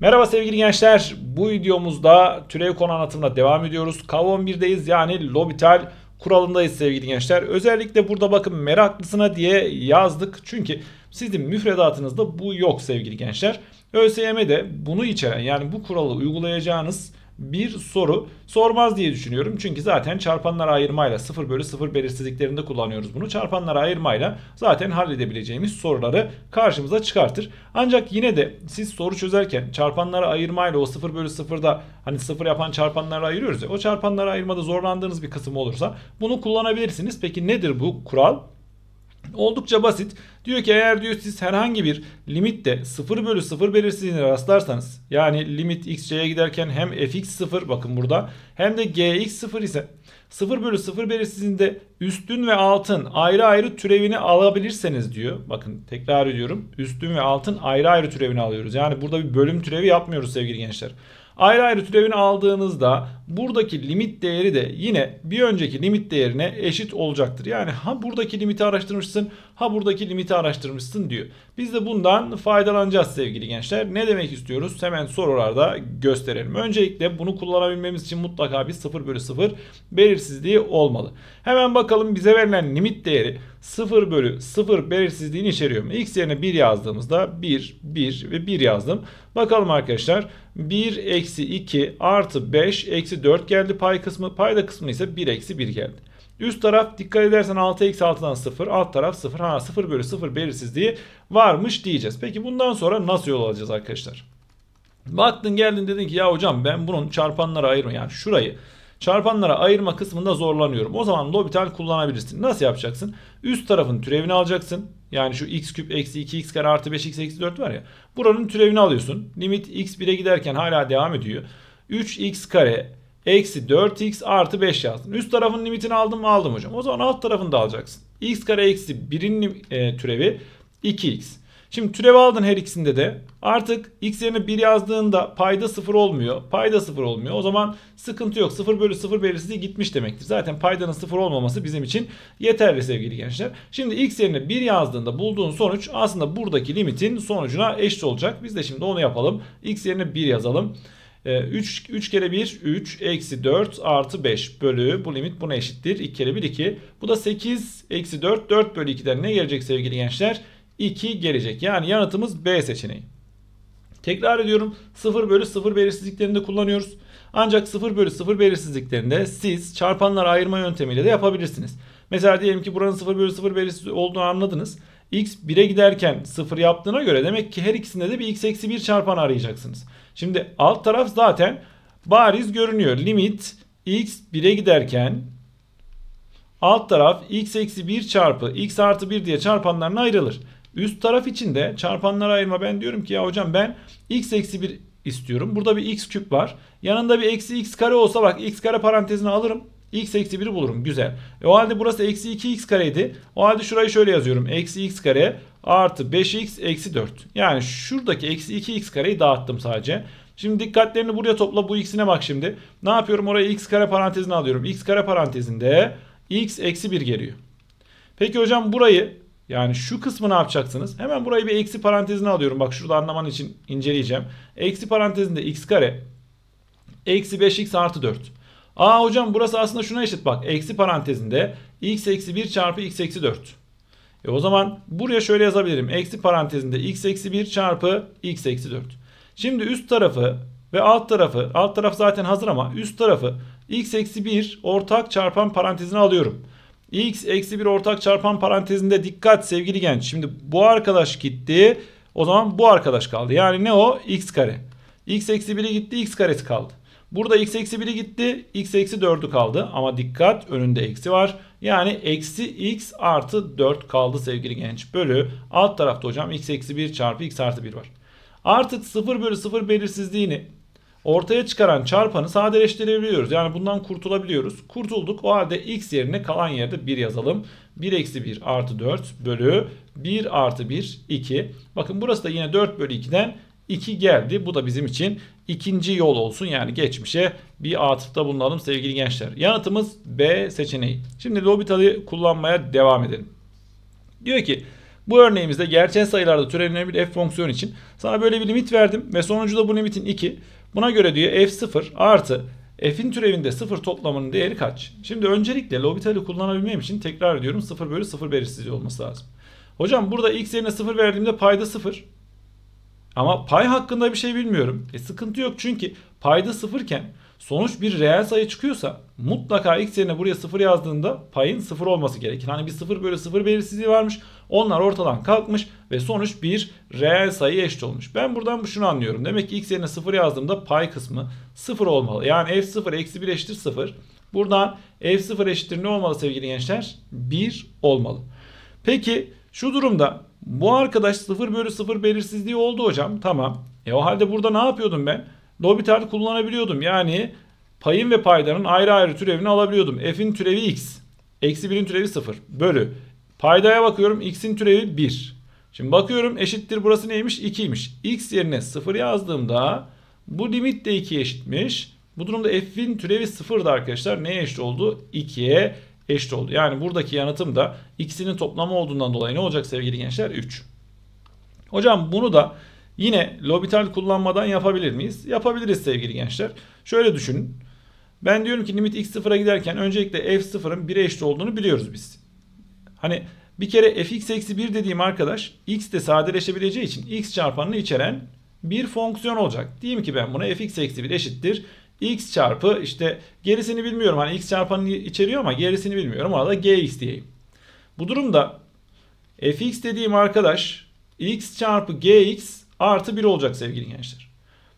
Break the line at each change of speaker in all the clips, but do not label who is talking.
Merhaba sevgili gençler. Bu videomuzda türev konu anlatımına devam ediyoruz. Kavon 11deyiz yani lobital kuralındayız sevgili gençler. Özellikle burada bakın meraklısına diye yazdık. Çünkü sizin müfredatınızda bu yok sevgili gençler. ÖSYM'de bunu içeren yani bu kuralı uygulayacağınız bir soru. Sormaz diye düşünüyorum. Çünkü zaten çarpanlar ayırmayla 0 bölü 0 belirsizliklerinde kullanıyoruz bunu. Çarpanlar ayırmayla zaten halledebileceğimiz soruları karşımıza çıkartır. Ancak yine de siz soru çözerken çarpanları ayırmayla o 0 bölü 0'da hani 0 yapan çarpanları ayırıyoruz ya. O çarpanları ayırmada zorlandığınız bir kısım olursa bunu kullanabilirsiniz. Peki nedir bu kural? Oldukça basit. Diyor ki eğer diyor siz herhangi bir limitte 0 bölü 0 belirsizliğine rastlarsanız yani limit xc'ye giderken hem fx 0 bakın burada hem de gx 0 ise 0 bölü 0 belirsizliğinde üstün ve altın ayrı ayrı türevini alabilirseniz diyor. Bakın tekrar ediyorum üstün ve altın ayrı ayrı türevini alıyoruz. Yani burada bir bölüm türevi yapmıyoruz sevgili gençler. Ayrı ayrı türevini aldığınızda buradaki limit değeri de yine bir önceki limit değerine eşit olacaktır. Yani ha buradaki limiti araştırmışsın ha buradaki limiti araştırmışsın diyor. Biz de bundan faydalanacağız sevgili gençler. Ne demek istiyoruz? Hemen sorularda gösterelim. Öncelikle bunu kullanabilmemiz için mutlaka bir 0 bölü 0 belirsizliği olmalı. Hemen bakalım bize verilen limit değeri 0 bölü 0 belirsizliğini içeriyor mu? X yerine 1 yazdığımızda 1, 1 ve 1 yazdım. Bakalım arkadaşlar 1 eksi 2 artı 5 eksi eksi 4 geldi pay kısmı. Payda kısmı ise 1 eksi 1 geldi. Üst taraf dikkat edersen 6 eksi 6'dan 0. Alt taraf 0. Ha 0 bölü 0 belirsizliği varmış diyeceğiz. Peki bundan sonra nasıl yol alacağız arkadaşlar? Baktın geldin dedin ki ya hocam ben bunun çarpanlara ayırma yani şurayı çarpanlara ayırma kısmında zorlanıyorum. O zaman L'Hopital kullanabilirsin. Nasıl yapacaksın? Üst tarafın türevini alacaksın. Yani şu x küp eksi 2x kare artı 5x eksi 4 var ya. Buranın türevini alıyorsun. Limit x 1'e giderken hala devam ediyor. 3x kare Eksi 4x artı 5 yazdım. Üst tarafın limitini aldım mı? Aldım hocam. O zaman alt tarafını da alacaksın. x kare eksi 1'in e, türevi 2x. Şimdi türevi aldın her ikisinde de. Artık x yerine 1 yazdığında payda 0 olmuyor. Payda 0 olmuyor. O zaman sıkıntı yok. 0 bölü 0 belirsizliği gitmiş demektir. Zaten paydanın 0 olmaması bizim için yeterli sevgili gençler. Şimdi x yerine 1 yazdığında bulduğun sonuç aslında buradaki limitin sonucuna eşit olacak. Biz de şimdi onu yapalım. x yerine 1 yazalım. 3, ee, 3 kere 1 3 eksi 4 artı 5 bölü bu limit buna eşittir. 2 kere 1 2. Bu da 8 eksi 4 4 bölü 2'den ne gelecek sevgili gençler? 2 gelecek. Yani yanıtımız B seçeneği. Tekrar ediyorum 0 bölü 0 belirsizliklerinde kullanıyoruz. Ancak 0 bölü 0 belirsizliklerinde siz çarpanlar ayırma yöntemiyle de yapabilirsiniz. Mesela diyelim ki buranın 0 bölü 0 belirsiz olduğunu anladınız. X 1'e giderken 0 yaptığına göre demek ki her ikisinde de bir x eksi 1 çarpan arayacaksınız. Şimdi alt taraf zaten bariz görünüyor. Limit x 1'e giderken alt taraf x eksi 1 çarpı x artı 1 diye çarpanlarına ayrılır. Üst taraf için de çarpanlara ayırma ben diyorum ki ya hocam ben x eksi 1 istiyorum. Burada bir x küp var. Yanında bir eksi x kare olsa bak x kare parantezine alırım x eksi 1'i bulurum. Güzel. E, o halde burası eksi 2x kareydi. O halde şurayı şöyle yazıyorum. Eksi x kare artı 5x eksi 4. Yani şuradaki eksi 2x kareyi dağıttım sadece. Şimdi dikkatlerini buraya topla. Bu x'ine bak şimdi. Ne yapıyorum? Oraya x kare parantezini alıyorum. x kare parantezinde x eksi 1 geliyor. Peki hocam burayı yani şu kısmı ne yapacaksınız? Hemen burayı bir eksi parantezine alıyorum. Bak şurada anlaman için inceleyeceğim. Eksi parantezinde x kare eksi 5x artı 4. Aa hocam burası aslında şuna eşit bak. Eksi parantezinde x eksi 1 çarpı x eksi 4. E o zaman buraya şöyle yazabilirim. Eksi parantezinde x eksi 1 çarpı x eksi 4. Şimdi üst tarafı ve alt tarafı alt taraf zaten hazır ama üst tarafı x eksi 1 ortak çarpan parantezine alıyorum. x eksi 1 ortak çarpan parantezinde dikkat sevgili genç. Şimdi bu arkadaş gitti. O zaman bu arkadaş kaldı. Yani ne o? x kare. x eksi 1'e gitti x karesi kaldı. Burada x eksi 1'i gitti. x eksi 4'ü kaldı. Ama dikkat önünde eksi var. Yani eksi x artı 4 kaldı sevgili genç. Bölü alt tarafta hocam x eksi 1 çarpı x artı 1 var. Artık 0 bölü 0 belirsizliğini ortaya çıkaran çarpanı sadeleştirebiliyoruz. Yani bundan kurtulabiliyoruz. Kurtulduk. O halde x yerine kalan yerde 1 yazalım. 1 eksi 1 artı 4 bölü 1 artı 1 2. Bakın burası da yine 4 bölü 2'den 2 geldi. Bu da bizim için ikinci yol olsun. Yani geçmişe bir atıfta bulunalım sevgili gençler. Yanıtımız B seçeneği. Şimdi L'Hopital'i kullanmaya devam edelim. Diyor ki bu örneğimizde gerçel sayılarda türevlenebilir f fonksiyonu için sana böyle bir limit verdim ve sonucu da bu limitin 2. Buna göre diyor f0 artı f'in türevinde 0 toplamının değeri kaç? Şimdi öncelikle L'Hopital'i kullanabilmem için tekrar ediyorum 0 bölü 0 belirsizliği olması lazım. Hocam burada x yerine 0 verdiğimde payda 0. Ama pay hakkında bir şey bilmiyorum. E sıkıntı yok çünkü payda sıfırken sonuç bir reel sayı çıkıyorsa mutlaka x yerine buraya sıfır yazdığında payın sıfır olması gerekir. Hani bir sıfır bölü sıfır belirsizliği varmış. Onlar ortadan kalkmış ve sonuç bir reel sayı eşit olmuş. Ben buradan şunu anlıyorum. Demek ki x yerine sıfır yazdığımda pay kısmı sıfır olmalı. Yani f0 eksi 1 eşittir sıfır. Buradan f0 eşittir ne olmalı sevgili gençler? 1 olmalı. Peki şu durumda bu arkadaş 0 bölü 0 belirsizliği oldu hocam. Tamam. E o halde burada ne yapıyordum ben? L'Hopital'i kullanabiliyordum. Yani payın ve paydanın ayrı ayrı türevini alabiliyordum. F'in türevi x. Eksi 1'in türevi 0. Bölü. Paydaya bakıyorum. X'in türevi 1. Şimdi bakıyorum eşittir. Burası neymiş? 2'ymiş. X yerine 0 yazdığımda bu limit de 2'ye eşitmiş. Bu durumda f'in türevi 0'dı arkadaşlar. Neye eşit oldu? 2'ye eşit oldu. Yani buradaki yanıtım da ikisinin toplamı olduğundan dolayı ne olacak sevgili gençler? 3. Hocam bunu da yine L'Hopital kullanmadan yapabilir miyiz? Yapabiliriz sevgili gençler. Şöyle düşünün. Ben diyorum ki limit x sıfıra giderken öncelikle f sıfırın 1'e eşit olduğunu biliyoruz biz. Hani bir kere fx eksi 1 dediğim arkadaş x de sadeleşebileceği için x çarpanını içeren bir fonksiyon olacak. Diyeyim ki ben buna fx eksi 1 eşittir x çarpı işte gerisini bilmiyorum. Hani x çarpanı içeriyor ama gerisini bilmiyorum. orada gx diyeyim. Bu durumda fx dediğim arkadaş x çarpı gx artı 1 olacak sevgili gençler.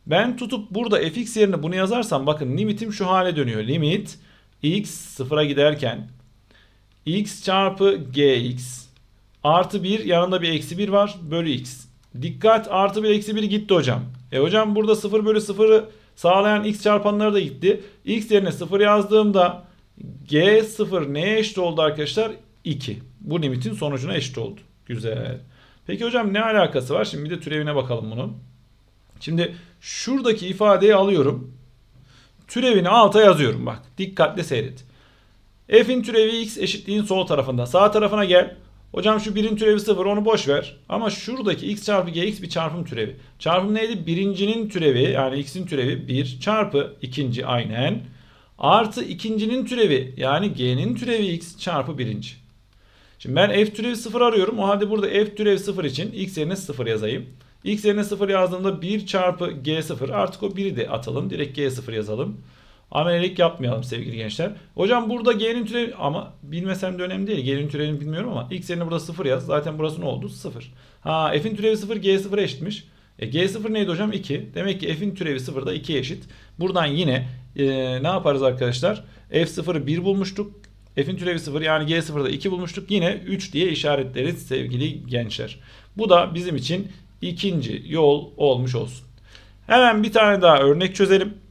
Ben tutup burada fx yerine bunu yazarsam bakın limitim şu hale dönüyor. Limit x sıfıra giderken x çarpı gx artı 1 yanında bir eksi 1 var bölü x. Dikkat artı 1 eksi 1 gitti hocam. E hocam burada 0 bölü 0'ı Sağlayan x çarpanları da gitti. x yerine 0 yazdığımda g0 neye eşit oldu arkadaşlar? 2. Bu limitin sonucuna eşit oldu. Güzel. Peki hocam ne alakası var? Şimdi bir de türevine bakalım bunun. Şimdi şuradaki ifadeyi alıyorum. Türevini alta yazıyorum bak. dikkatle seyret. F'in türevi x eşitliğin sol tarafında. Sağ tarafına gel. Hocam şu birin türevi sıfır onu boş ver. Ama şuradaki x çarpı gx bir çarpım türevi. Çarpım neydi? Birincinin türevi yani x'in türevi 1 çarpı ikinci aynen. Artı ikincinin türevi yani g'nin türevi x çarpı birinci. Şimdi ben f türevi sıfır arıyorum. O halde burada f türevi sıfır için x yerine sıfır yazayım. x yerine sıfır yazdığımda 1 çarpı g sıfır. artık o 1'i de atalım. Direkt g sıfır yazalım. Amelelik yapmayalım sevgili gençler. Hocam burada G'nin türevi ama bilmesem de önemli değil. G'nin türevini bilmiyorum ama x yerine burada 0 yaz. Zaten burası ne oldu? 0. Ha f'in türevi 0 g 0 eşitmiş. E, G0 neydi hocam? 2. Demek ki f'in türevi 0 da 2 eşit. Buradan yine e, ne yaparız arkadaşlar? F0'ı 1 bulmuştuk. F'in türevi 0 yani G0'da 2 bulmuştuk. Yine 3 diye işaretleriz sevgili gençler. Bu da bizim için ikinci yol olmuş olsun. Hemen bir tane daha örnek çözelim.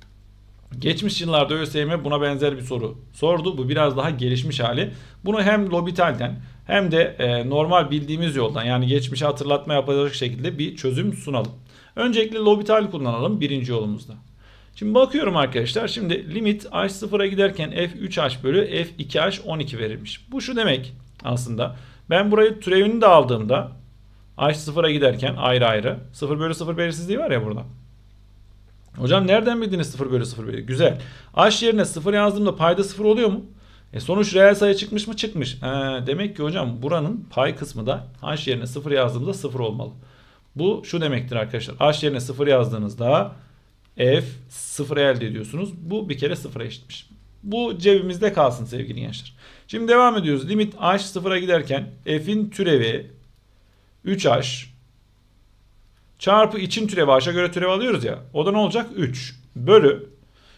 Geçmiş yıllarda ÖSYM buna benzer bir soru sordu. Bu biraz daha gelişmiş hali. Bunu hem Lobital'den hem de e, normal bildiğimiz yoldan yani geçmişe hatırlatma yapacak şekilde bir çözüm sunalım. Öncelikle Lobital kullanalım birinci yolumuzda. Şimdi bakıyorum arkadaşlar. Şimdi limit h0'a giderken f3h bölü f2h 12 verilmiş. Bu şu demek aslında. Ben burayı türevini de aldığımda h0'a giderken ayrı ayrı 0 bölü 0 belirsizliği var ya burada. Hocam nereden bildiniz 0 bölü 0 bölü? Güzel. H yerine 0 yazdığımda payda 0 oluyor mu? E sonuç reel sayı çıkmış mı? Çıkmış. E, demek ki hocam buranın pay kısmı da H yerine 0 yazdığımda 0 olmalı. Bu şu demektir arkadaşlar. H yerine 0 yazdığınızda F 0 elde ediyorsunuz. Bu bir kere 0'a eşitmiş. Bu cebimizde kalsın sevgili gençler. Şimdi devam ediyoruz. Limit h 0'a giderken f'in türevi 3h Çarpı için türevi ağaca göre türev alıyoruz ya. O da ne olacak? 3 bölü.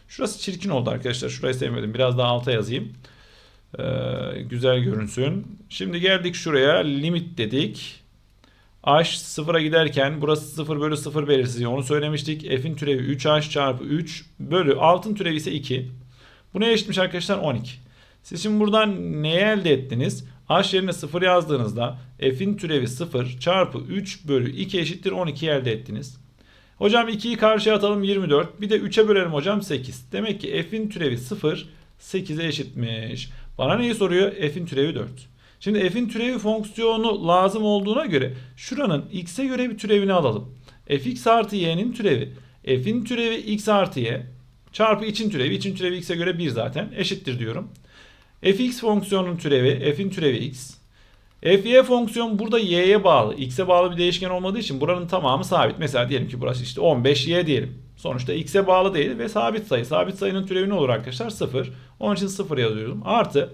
Şurası çirkin oldu arkadaşlar. Şurayı sevmedim. Biraz daha alta yazayım. Ee, güzel görünsün. Şimdi geldik şuraya. Limit dedik. H sıfıra giderken burası 0 bölü 0 belirsizliği onu söylemiştik. F'in türevi 3H çarpı 3 bölü altın türevi ise 2. Bu neye eşitmiş arkadaşlar? 12. Siz şimdi buradan neye elde ettiniz? h yerine 0 yazdığınızda f'in türevi 0 çarpı 3 bölü 2 eşittir 12 elde ettiniz. Hocam 2'yi karşıya atalım 24. Bir de 3'e bölelim hocam 8. Demek ki f'in türevi 0 8'e eşitmiş. Bana neyi soruyor? F'in türevi 4. Şimdi f'in türevi fonksiyonu lazım olduğuna göre şuranın x'e göre bir türevini alalım. fx artı y'nin türevi. f'in türevi x artı y çarpı için türevi. için türevi x'e göre 1 zaten eşittir diyorum fx fonksiyonunun türevi f'in türevi x. Fy fonksiyon burada y'ye bağlı. X'e bağlı bir değişken olmadığı için buranın tamamı sabit. Mesela diyelim ki burası işte 15y diyelim. Sonuçta x'e bağlı değil ve sabit sayı. Sabit sayının türevi ne olur arkadaşlar? 0. Onun için 0 yazıyorum. Artı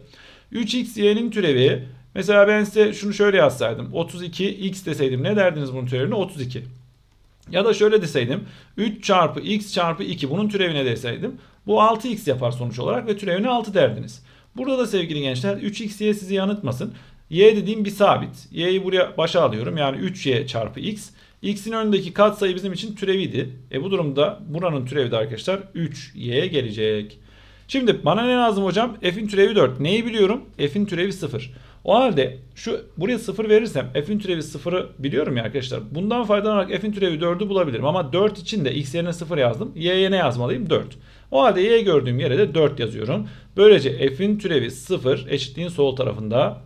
3xy'nin türevi. Mesela ben size şunu şöyle yazsaydım. 32x deseydim ne derdiniz bunun türevini? 32. Ya da şöyle deseydim. 3 çarpı x çarpı 2 bunun türevine deseydim. Bu 6x yapar sonuç olarak ve türevini 6 derdiniz. Burada da sevgili gençler 3xy sizi yanıltmasın. Y dediğim bir sabit. Y'yi buraya başa alıyorum. Yani 3y çarpı x. X'in önündeki katsayı bizim için türeviydi. E bu durumda buranın türevi de arkadaşlar 3 y gelecek. Şimdi bana ne lazım hocam? F'in türevi 4. Neyi biliyorum? F'in türevi 0. O halde şu buraya 0 verirsem f'in türevi 0'ı biliyorum ya arkadaşlar. Bundan faydalanarak f'in türevi 4'ü bulabilirim. Ama 4 için de x yerine 0 yazdım. Y yerine yazmalıyım 4. O halde y gördüğüm yere de 4 yazıyorum. Böylece f'in türevi 0 eşitliğin sol tarafında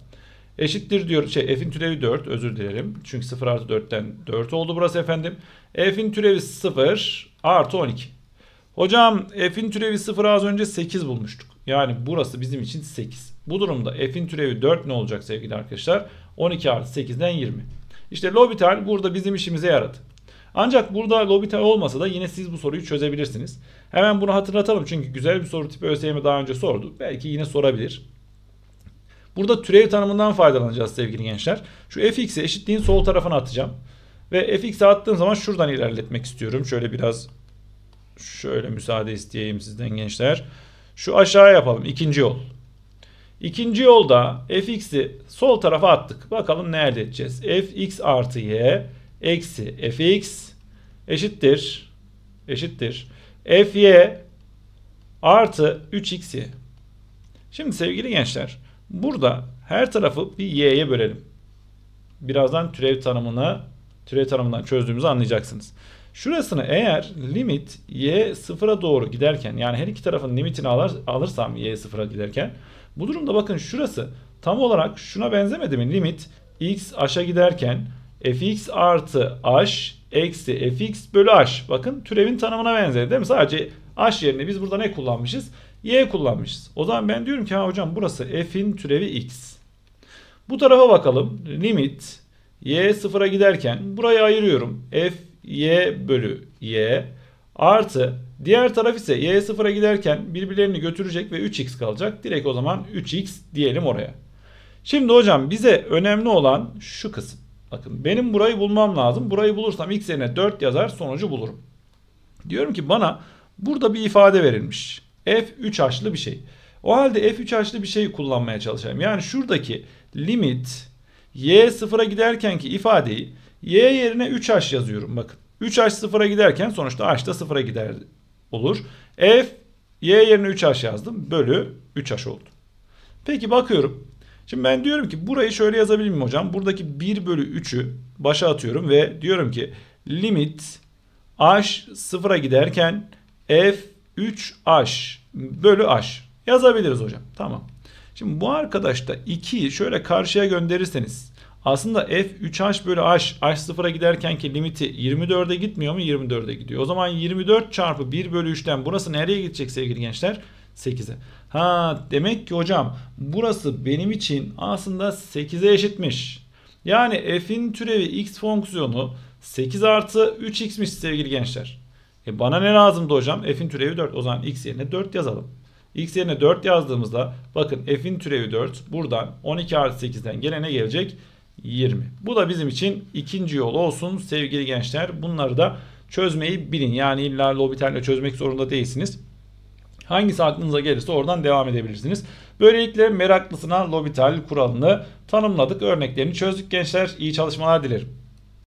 eşittir diyor. Şey f'in türevi 4 özür dilerim. Çünkü 0 artı 4'ten 4 oldu burası efendim. f'in türevi 0 artı 12. Hocam f'in türevi 0 az önce 8 bulmuştuk. Yani burası bizim için 8. Bu durumda f'in türevi 4 ne olacak sevgili arkadaşlar? 12 artı 8'den 20. İşte L'Hopital burada bizim işimize yaradı. Ancak burada Logitech olmasa da yine siz bu soruyu çözebilirsiniz. Hemen bunu hatırlatalım çünkü güzel bir soru tipi ÖSYM daha önce sordu. Belki yine sorabilir. Burada türev tanımından faydalanacağız sevgili gençler. Şu fx'i eşitliğin sol tarafına atacağım. Ve fx'i attığım zaman şuradan ilerletmek istiyorum. Şöyle biraz şöyle müsaade isteyeyim sizden gençler. Şu aşağı yapalım. ikinci yol. İkinci yolda fx'i sol tarafa attık. Bakalım ne elde edeceğiz. fx artı y eksi fx eşittir eşittir fy artı 3xy. Şimdi sevgili gençler burada her tarafı bir y'ye bölelim. Birazdan türev tanımını türev tanımından çözdüğümüzü anlayacaksınız. Şurasını eğer limit y sıfıra doğru giderken yani her iki tarafın limitini alır, alırsam y sıfıra giderken bu durumda bakın şurası tam olarak şuna benzemedi mi? Limit x aşağı giderken fx artı h eksi fx bölü h. Bakın türevin tanımına benzer değil mi? Sadece h yerine biz burada ne kullanmışız? y kullanmışız. O zaman ben diyorum ki ha hocam burası f'in türevi x. Bu tarafa bakalım. Limit y sıfıra giderken burayı ayırıyorum. f y bölü y artı diğer taraf ise y sıfıra giderken birbirlerini götürecek ve 3x kalacak. Direkt o zaman 3x diyelim oraya. Şimdi hocam bize önemli olan şu kısım. Bakın benim burayı bulmam lazım. Burayı bulursam x yerine 4 yazar sonucu bulurum. Diyorum ki bana burada bir ifade verilmiş. F 3h'lı bir şey. O halde F3h'lı bir şey kullanmaya çalışacağım. Yani şuradaki limit y 0'a giderken ki ifadeyi y yerine 3h yazıyorum. Bakın 3h 0'a giderken sonuçta h da 0'a gider olur. F y yerine 3h yazdım bölü 3h oldu. Peki bakıyorum Şimdi ben diyorum ki burayı şöyle yazabilir miyim hocam? Buradaki 1 bölü 3'ü başa atıyorum ve diyorum ki limit h sıfıra giderken f 3h bölü h yazabiliriz hocam. Tamam. Şimdi bu arkadaşta 2'yi şöyle karşıya gönderirseniz aslında f 3h bölü h h sıfıra giderken ki limiti 24'e gitmiyor mu? 24'e gidiyor. O zaman 24 çarpı 1 bölü 3'ten burası nereye gidecek sevgili gençler? 8'e. Ha demek ki hocam burası benim için aslında 8'e eşitmiş. Yani f'in türevi x fonksiyonu 8 artı 3x'miş sevgili gençler. E bana ne lazımdı hocam? F'in türevi 4. O zaman x yerine 4 yazalım. x yerine 4 yazdığımızda bakın f'in türevi 4 buradan 12 artı 8'den gelene gelecek 20. Bu da bizim için ikinci yol olsun sevgili gençler. Bunları da çözmeyi bilin. Yani illa L'Hopital'le çözmek zorunda değilsiniz. Hangisi aklınıza gelirse oradan devam edebilirsiniz. Böylelikle meraklısına L'Hopital kuralını tanımladık. Örneklerini çözdük gençler. İyi çalışmalar dilerim.